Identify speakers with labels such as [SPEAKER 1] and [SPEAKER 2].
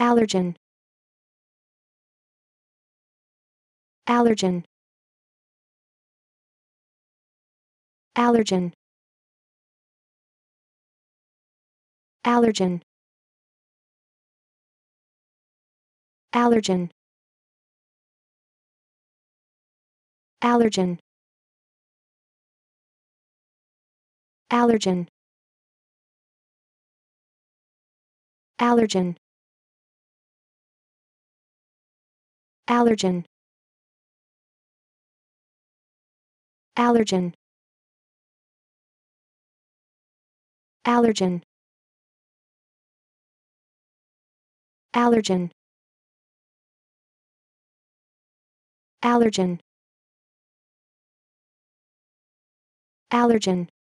[SPEAKER 1] allergen allergen allergen allergen allergen allergen allergen allergen allergen allergen allergen allergen allergen allergen